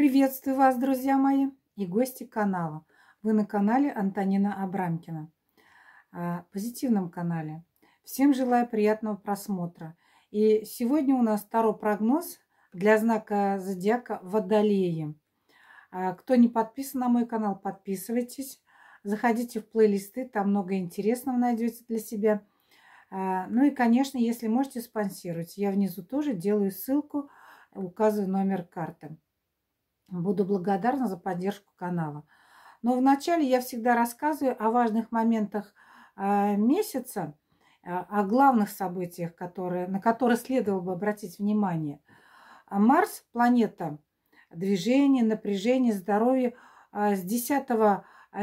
Приветствую вас, друзья мои и гости канала. Вы на канале Антонина Абрамкина, а, позитивном канале. Всем желаю приятного просмотра. И сегодня у нас второй прогноз для знака зодиака Водолеи. А, кто не подписан на мой канал, подписывайтесь. Заходите в плейлисты, там много интересного найдете для себя. А, ну и, конечно, если можете, спонсировать, Я внизу тоже делаю ссылку, указываю номер карты. Буду благодарна за поддержку канала. Но вначале я всегда рассказываю о важных моментах э, месяца, э, о главных событиях, которые, на которые следовало бы обратить внимание. Марс – планета движения, напряжения, здоровья. Э, с 10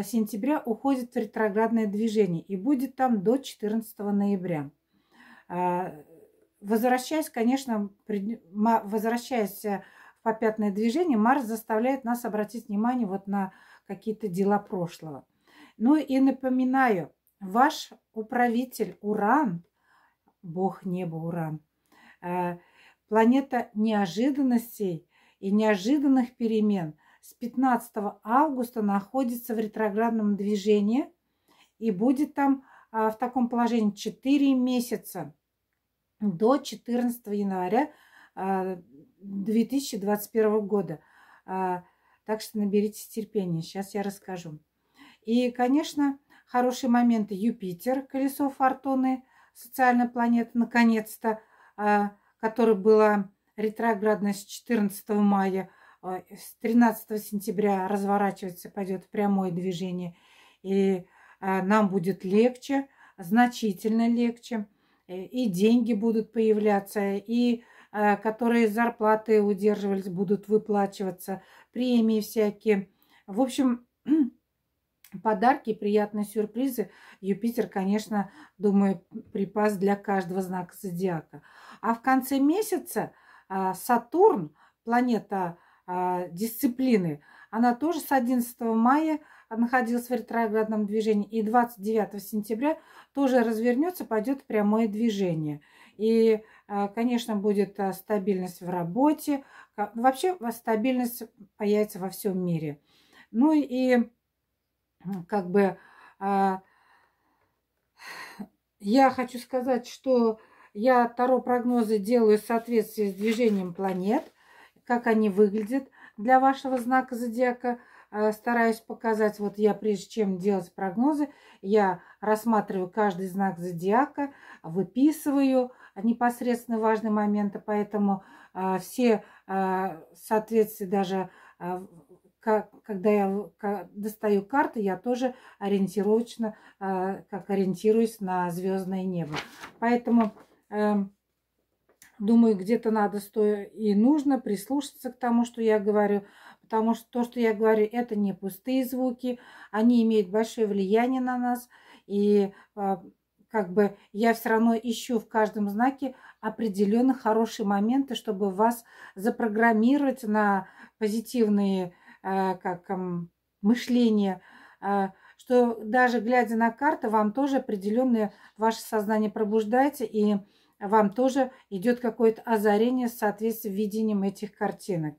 сентября уходит в ретроградное движение и будет там до 14 ноября. Возвращаясь, конечно, возвращаясь попятное движение, Марс заставляет нас обратить внимание вот на какие-то дела прошлого. Ну и напоминаю, ваш управитель Уран, бог неба Уран, э, планета неожиданностей и неожиданных перемен с 15 августа находится в ретроградном движении и будет там а, в таком положении 4 месяца до 14 января а, 2021 года. А, так что наберитесь терпения, сейчас я расскажу. И, конечно, хорошие моменты Юпитер, колесо фортуны, социальная планета, наконец-то, а, которая была ретроградная с 14 мая, а, с 13 сентября разворачивается, пойдет в прямое движение, и нам будет легче, значительно легче, и деньги будут появляться, и Э, которые зарплаты удерживались, будут выплачиваться, премии всякие. В общем, подарки, приятные сюрпризы. Юпитер, конечно, думаю, припас для каждого знака зодиака. А в конце месяца э, Сатурн, планета э, дисциплины, она тоже с 11 мая находилась в ретроградном движении и 29 сентября тоже развернется, пойдет прямое движение – и, э, конечно, будет э, стабильность в работе. Ну, вообще стабильность появится во всем мире. Ну и как бы а, я хочу сказать, что я Таро прогнозы делаю в соответствии с движением планет, как они выглядят для вашего знака зодиака. Э, стараюсь показать. Вот я, прежде чем делать прогнозы, я рассматриваю каждый знак зодиака, выписываю непосредственно важные моменты, поэтому э, все э, соответствия даже когда я достаю карты, я тоже ориентировочно, как ориентируюсь на звездное небо. Поэтому эм, думаю, где-то надо стоя и нужно прислушаться к тому, что я говорю. Потому что то, что я говорю, это не пустые звуки, они имеют большое влияние на нас. И а, как бы я все равно ищу в каждом знаке определенно хорошие моменты, чтобы вас запрограммировать на позитивные а, как, мышление, а, что даже глядя на карты, вам тоже определенное ваше сознание пробуждается, и вам тоже идет какое-то озарение в соответствии с видением этих картинок.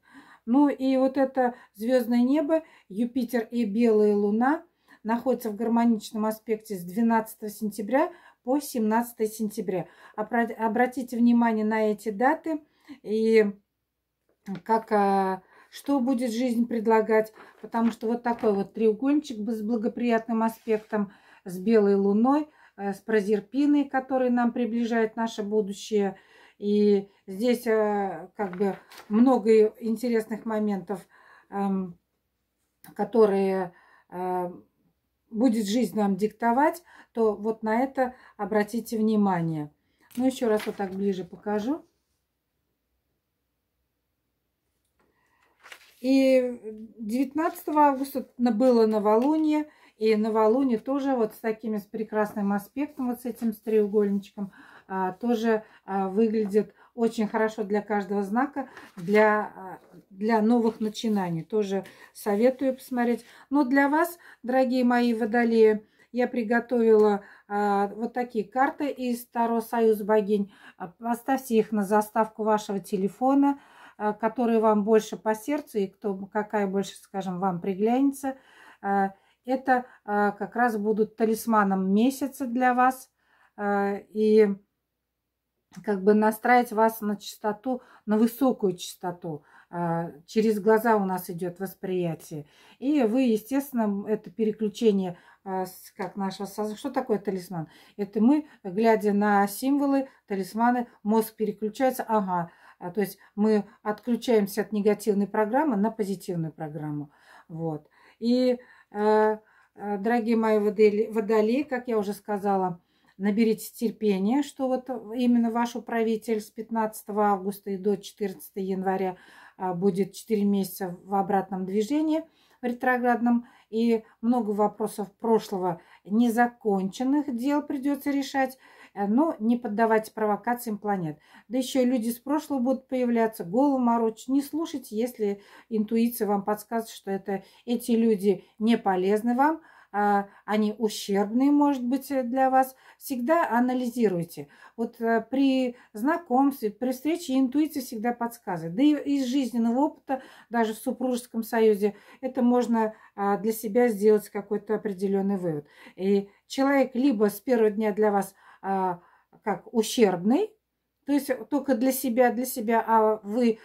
Ну и вот это звездное небо, Юпитер и белая луна находятся в гармоничном аспекте с 12 сентября по 17 сентября. Обратите внимание на эти даты и как, а, что будет жизнь предлагать, потому что вот такой вот треугольничек с благоприятным аспектом, с белой луной, э, с прозерпиной, который нам приближает наше будущее – и здесь э, как бы много интересных моментов, эм, которые э, будет жизнь нам диктовать, то вот на это обратите внимание. Ну, еще раз вот так ближе покажу. И 19 августа было новолуние, и новолуние тоже вот с таким с прекрасным аспектом, вот с этим с треугольничком – а, тоже а, выглядит очень хорошо для каждого знака, для, а, для новых начинаний. Тоже советую посмотреть. Но для вас, дорогие мои водолеи, я приготовила вот такие карты из Таро Союз Богинь. Поставьте их на заставку вашего телефона, а, которые вам больше по сердцу и кто, какая больше, скажем, вам приглянется. это как раз будут талисманом месяца для вас. А, и как бы настраивать вас на частоту, на высокую частоту. А, через глаза у нас идет восприятие. И вы, естественно, это переключение, а, как нашего сознания. Что такое талисман? Это мы, глядя на символы, талисманы, мозг переключается. Ага, а, то есть мы отключаемся от негативной программы на позитивную программу. Вот. И, дорогие мои водолеи, как я уже сказала, наберитесь терпения, что вот именно ваш управитель с 15 августа и до 14 января а, будет 4 месяца в обратном движении, в ретроградном, и много вопросов прошлого незаконченных дел придется решать, э, но не поддавайте провокациям планет. Да еще люди с прошлого будут появляться, голову морочь. Не слушайте, если интуиция вам подсказывает, что это эти люди не полезны вам – а, они ущербные, может быть, э, для вас, всегда анализируйте. Вот э, при знакомстве, при встрече интуиция всегда подсказывает. Да и из жизненного опыта, даже в супружеском союзе, это можно а, для себя сделать какой-то определенный вывод. И человек либо с первого дня для вас а, как ущербный, то есть только для себя, для себя, а вы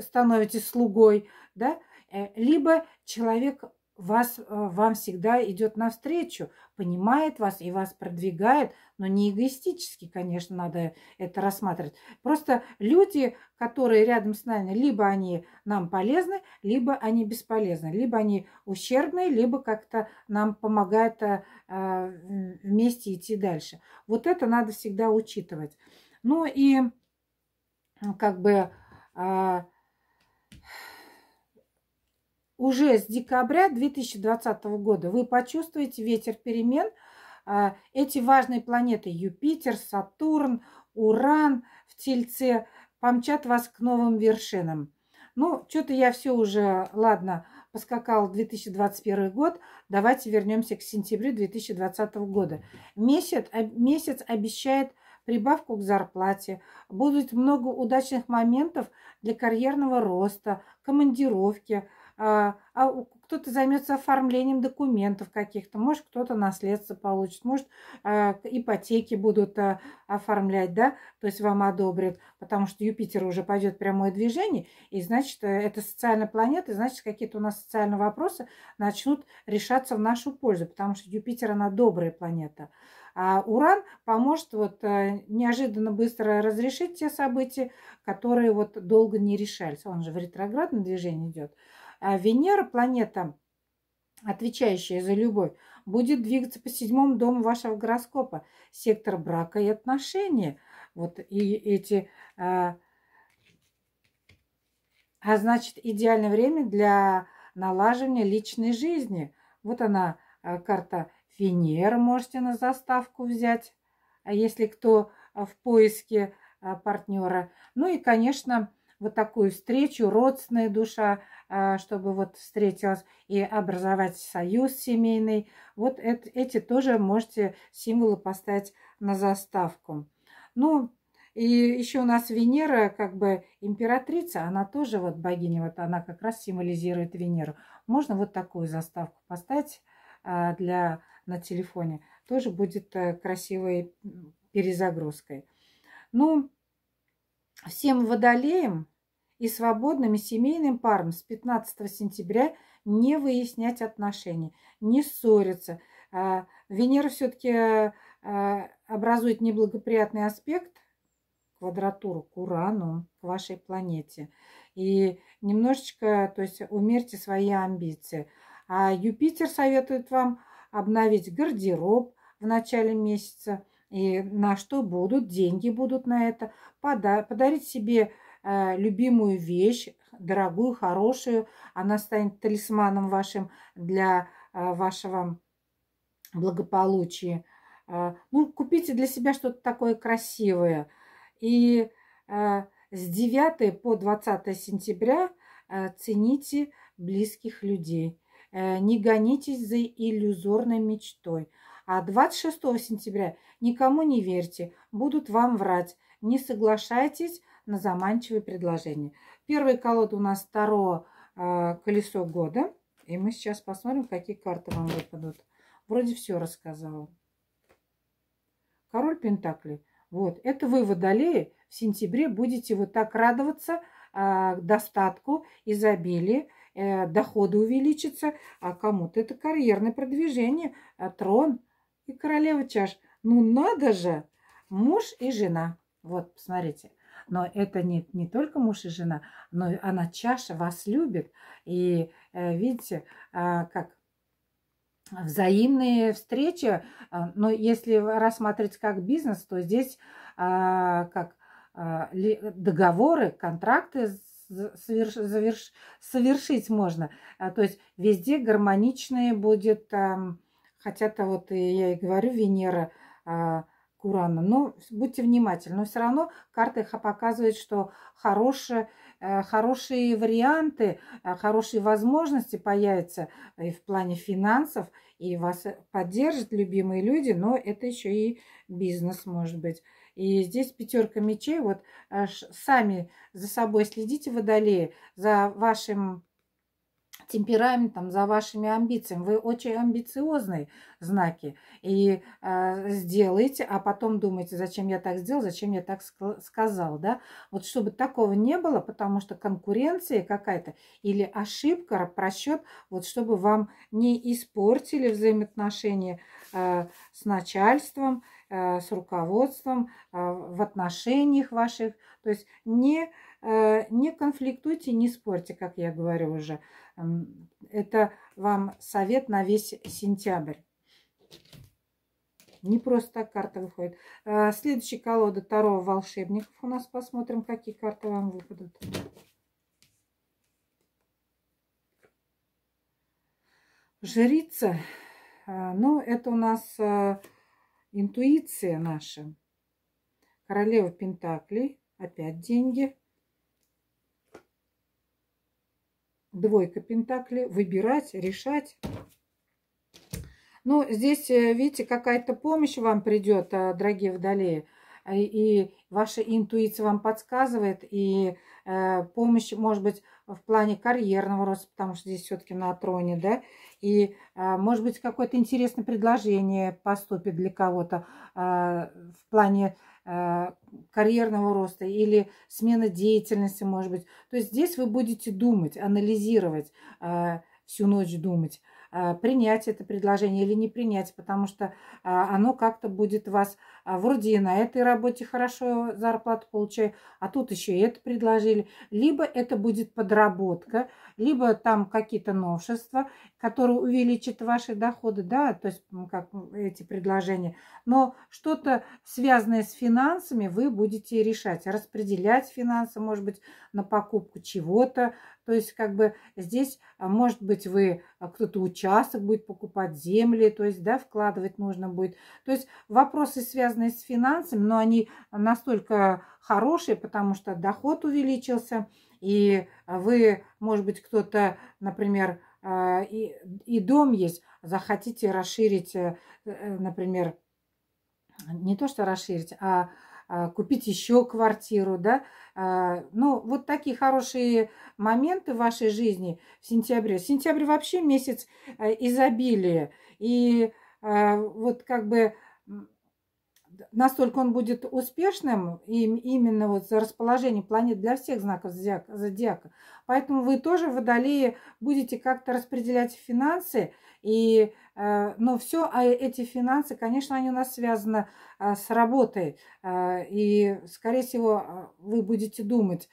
становитесь слугой, да, э, либо человек вас, э, вам всегда идет навстречу, понимает вас и вас продвигает, но не эгоистически, конечно, надо это рассматривать. Просто люди, которые рядом с нами, либо они нам полезны, либо они бесполезны, либо они ущербные либо как-то нам помогают э, вместе идти дальше. Вот это надо всегда учитывать. Ну и как бы а, уже с декабря 2020 года вы почувствуете ветер перемен. А, эти важные планеты Юпитер, Сатурн, Уран в Тельце помчат вас к новым вершинам. Ну, что-то я все уже, ладно, поскакал 2021 год. Давайте вернемся к сентябрю 2020 года. Месяц, а, месяц обещает прибавку к зарплате, будет много удачных моментов для карьерного роста, командировки, а, а кто-то займется оформлением документов каких-то, может, кто-то наследство получит, может, а, ипотеки будут а, оформлять, да, то есть вам одобрят, потому что Юпитер уже пойдет прямое движение, и значит, э, это социальная планета, и значит, какие-то у нас социальные вопросы начнут решаться в нашу пользу, потому что Юпитер, она добрая планета. А Уран поможет вот э, неожиданно быстро разрешить те события, которые вот долго не решались. Он же в ретроградном движении идет. А Венера, планета, отвечающая за любовь, будет двигаться по седьмому дому вашего гороскопа, сектор брака и отношений. Вот и эти... А, а значит, идеальное время для налаживания личной жизни. Вот она, а, карта Венера, можете на заставку взять, а если кто в поиске партнера. Ну и, конечно, вот такую встречу, родственная душа, а, чтобы вот встретилась и образовать союз семейный. Вот это, эти тоже можете символы поставить на заставку. Ну, и еще у нас Венера, как бы императрица, она тоже вот богиня, вот она как раз символизирует Венеру. Можно вот такую заставку поставить а, для, на телефоне. Тоже будет э, красивой перезагрузкой. Ну, всем водолеям и свободным и семейным парам с 15 сентября не выяснять отношения, не ссориться. А, Венера все-таки а, а, образует неблагоприятный аспект, квадратуру к Урану, к вашей планете. И немножечко, то есть умерьте свои амбиции. А Юпитер советует вам обновить гардероб в начале месяца – и на что будут? Деньги будут на это. подарить себе э, любимую вещь, дорогую, хорошую. Она станет талисманом вашим для э, вашего благополучия. Э, ну, купите для себя что-то такое красивое. И с 9 по 20 сентября цените близких людей. не гонитесь за иллюзорной мечтой. А 26 сентября никому не верьте, будут вам врать. Не соглашайтесь на заманчивые предложения. Первая колода у нас второе э, колесо года. И мы сейчас посмотрим, какие карты вам выпадут. Вроде все рассказала. Король Пентакли. Вот, это вы, водолеи, в сентябре будете вот так радоваться э, достатку, изобилию, э, доходы увеличатся, а кому-то это карьерное продвижение, а трон, и королева чаш. Ну надо же! Муж и жена. Вот, посмотрите. Но это не, не только муж и жена, но она чаша вас любит. И э, видите, а, как взаимные встречи. А, но если рассматривать как бизнес, то здесь а, как договоры, контракты соверш, заверш, совершить можно. То есть везде гармоничные будет Хотя-то вот и я и говорю, Венера э, а, к Урану. Но будьте внимательны. Но все равно карта их показывает, что хорошие, э, хорошие варианты, э, хорошие возможности появятся и в плане финансов. И вас поддержат любимые люди, но это еще и бизнес может быть. И здесь пятерка мечей. Вот э, сами за собой следите, водолеи, за вашим темпераментом, за вашими амбициями. Вы очень амбициозные знаки и э, сделаете, а потом думаете, зачем я так сделал, зачем я так сказал, да? Вот чтобы такого не было, потому что конкуренция какая-то или ошибка, просчет, вот чтобы вам не испортили взаимоотношения, Э, с начальством, э, с руководством, э, в отношениях ваших. То есть не, не конфликтуйте, не спорьте, как я говорю уже. Это вам совет на весь сентябрь. Не просто так карта выходит. Следующая колода Таро волшебников. У нас посмотрим, какие карты вам выпадут. Жрица. А, Но ну, это у нас а, интуиция наша. Королева Пентаклей. Опять деньги. Двойка Пентаклей. Выбирать, решать. Ну, здесь, э, видите, какая-то помощь вам придет, а, дорогие водолеи. И ваша интуиция вам подсказывает, и э, помощь, может быть, в плане карьерного роста, потому что здесь все-таки на троне, да, и, а, может быть, какое-то интересное предложение поступит для кого-то а, в плане а, карьерного роста или смена деятельности, может быть. То есть здесь вы будете думать, анализировать, всю ночь думать, а, принять это предложение или не принять, потому что а, оно как-то будет вас... А, вроде и на этой работе хорошо зарплату получаю, а тут еще и это предложили. Либо это будет подработка, либо там какие-то новшества, которые увеличат ваши доходы, да, то есть как эти предложения. Но что-то связанное с финансами вы будете решать, распределять финансы, может быть, на покупку чего-то, то есть, как бы здесь, а, может быть, вы а, кто-то участок будет покупать земли, то есть, да, вкладывать нужно будет. То есть вопросы, связанные с финансами, но они настолько хорошие, потому что доход увеличился, и а, вы, может быть, кто-то, например, и, и дом есть, захотите расширить, э, э, например, не то что расширить, а а, купить еще квартиру, да. А, ну, вот такие хорошие моменты в вашей жизни в сентябре. Сентябрь вообще месяц э, изобилия. И а, вот как бы настолько он будет успешным и именно вот расположение планет для всех знаков зодиака. Поэтому вы тоже, в Водолее будете как-то распределять финансы, и, э, но все а эти финансы, конечно, они у нас связаны э, с работой, э, и, скорее всего, вы будете думать,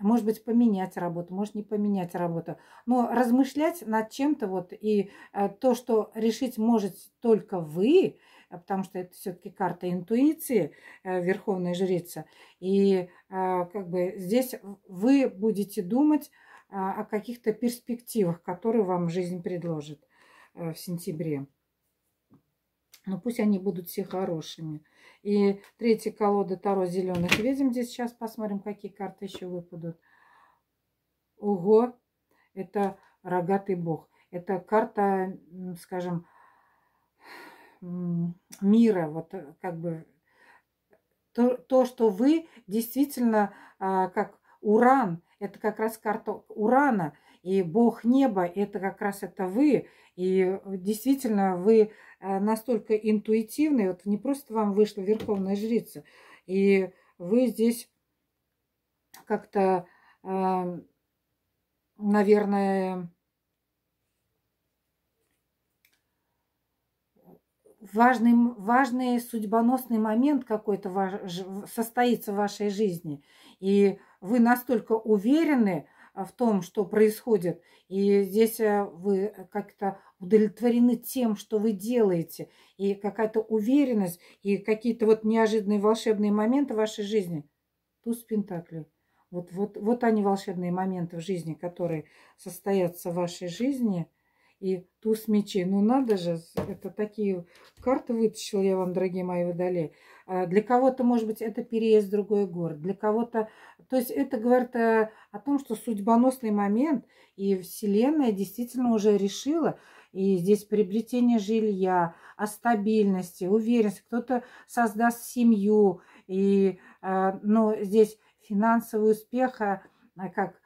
может быть, поменять работу, может, не поменять работу. Но размышлять над чем-то, вот, и то, что решить можете только вы – Э, потому что это все-таки карта интуиции э, верховной Жрица. И э, как бы здесь вы будете думать о каких-то перспективах, которые вам жизнь предложит в сентябре. Но пусть они будут все хорошими. И третья колода Таро зеленых ведьм. Здесь сейчас посмотрим, какие карты еще выпадут. Ого! Это рогатый бог. Это карта, скажем, мира, вот э, как бы то, то что вы действительно а, как Уран, это как раз карта Урана, и Бог неба, это как раз это вы, и действительно вы э, настолько интуитивны, вот не просто вам вышла Верховная Жрица, и вы здесь как-то, эм, наверное, важный, важный судьбоносный момент какой-то ваш, состоится в вашей жизни, и вы настолько уверены а, в том, что происходит, и здесь э, вы э, как-то удовлетворены тем, что вы делаете, и какая-то уверенность, и какие-то вот неожиданные волшебные моменты в вашей жизни. Туз Пентакли. Вот, вот, вот они волшебные моменты в жизни, которые состоятся в вашей жизни – и туз мечей. Ну надо же, это такие карты вытащила я вам, дорогие мои водолеи. А, для кого-то, может быть, это переезд в другой город. Для кого-то... То есть это говорит о, о том, что судьбоносный момент, и Вселенная действительно уже решила, и здесь приобретение жилья, о стабильности, уверенности. Кто-то создаст семью, и, а, но здесь финансовый успех, а, как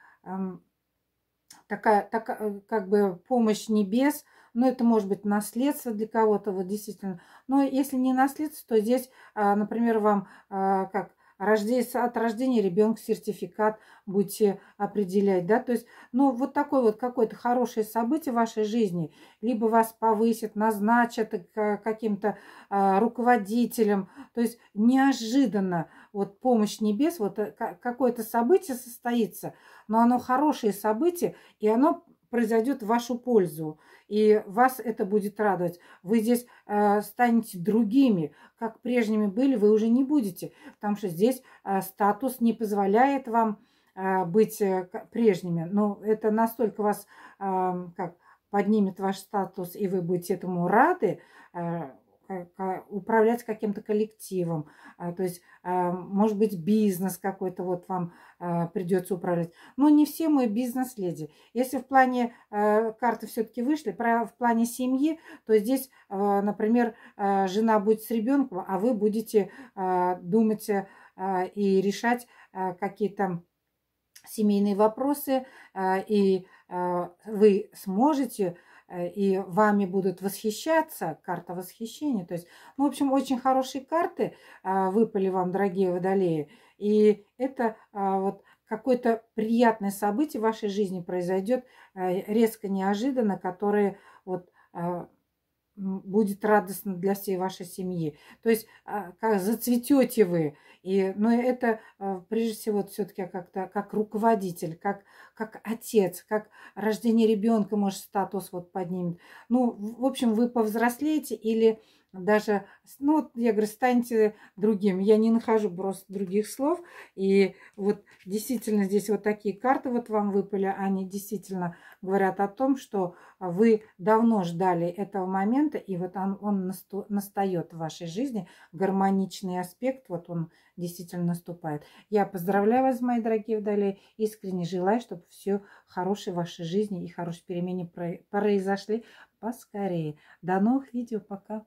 такая, такая э, как бы помощь небес, но это может быть наследство для кого-то, вот действительно. Но если не наследство, то здесь, а, например, вам а, как от рождения ребенка сертификат будете определять, да, то есть, ну, вот такое вот какое-то хорошее событие в вашей жизни, либо вас повысят, назначат каким-то а, руководителем, то есть неожиданно вот помощь небес, вот э, какое-то событие состоится, но оно хорошее событие, и оно произойдет в вашу пользу, и вас это будет радовать. Вы здесь э, станете другими, как прежними были, вы уже не будете, потому что здесь э, статус не позволяет вам э, быть э, прежними. Но это настолько вас э, как поднимет ваш статус, и вы будете этому рады, э, Э, управлять каким-то коллективом, а, то есть, а, может быть, бизнес какой-то вот вам а, придется управлять. Но не все мы бизнес-леди. Если в плане э, карты все-таки вышли, в плане семьи, то здесь, э, например, жена будет с ребенком, а вы будете думать и решать какие-то семейные вопросы, и вы сможете Э, и вами будут восхищаться, карта восхищения. То есть, ну, в общем, очень хорошие карты а, выпали вам, дорогие водолеи. И это а, вот какое-то приятное событие в вашей жизни произойдет э, резко, неожиданно, которое вот а, будет радостно для всей вашей семьи. То есть а, как зацветете вы. И, но ну, это а, прежде всего все-таки как-то как руководитель, как, как отец, как рождение ребенка, может, статус вот поднимет. Ну, в общем, вы повзрослеете или даже, ну, я говорю, станьте другим. Я не нахожу просто других слов. И вот действительно здесь вот такие карты вот вам выпали. Они действительно говорят о том, что вы давно ждали этого момента, и вот он, он настает в вашей жизни. Гармоничный аспект, вот он действительно наступает. Я поздравляю вас, мои дорогие вдали. Искренне желаю, чтобы все хорошее в вашей жизни и хорошие перемены произошли поскорее. До новых видео. Пока.